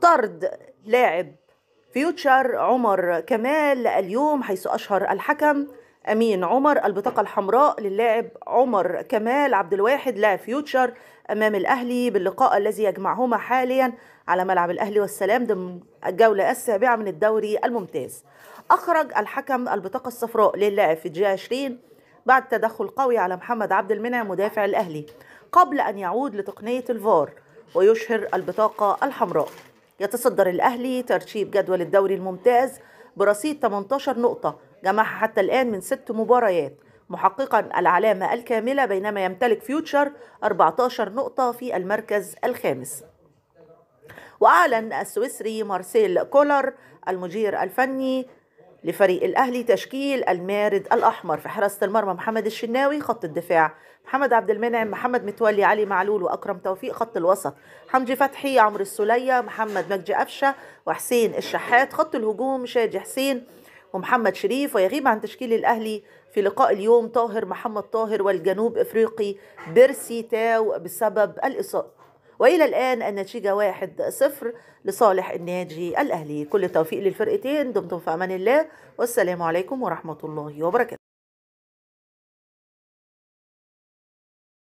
طرد لاعب فيوتشر عمر كمال اليوم حيث أشهر الحكم أمين عمر البطاقة الحمراء للاعب عمر كمال عبد الواحد لاعب فيوتشر أمام الأهلي باللقاء الذي يجمعهما حاليا على ملعب الأهلي والسلام ضمن الجولة السابعة من الدوري الممتاز أخرج الحكم البطاقة الصفراء للاعب في جي 20 بعد تدخل قوي على محمد عبد المنعم مدافع الأهلي قبل أن يعود لتقنية الفار ويشهر البطاقة الحمراء يتصدر الأهلي ترتيب جدول الدوري الممتاز برصيد 18 نقطة جمعها حتى الآن من ست مباريات محققا العلامة الكاملة بينما يمتلك فيوتشر 14 نقطة في المركز الخامس وأعلن السويسري مارسيل كولر المدير الفني لفريق الأهلي تشكيل المارد الأحمر في حراسة المرمى محمد الشناوي خط الدفاع محمد عبد المنعم محمد متولي علي معلول وأكرم توفيق خط الوسط حمدي فتحي عمرو السليه محمد مجدي قفشة وحسين الشحات خط الهجوم شادي حسين ومحمد شريف ويغيب عن تشكيل الأهلي في لقاء اليوم طاهر محمد طاهر والجنوب إفريقي بيرسي تاو بسبب الإصابة والى الان النتيجه واحد صفر لصالح النادي الاهلي كل التوفيق للفرقتين دمتم في امان الله والسلام عليكم ورحمه الله وبركاته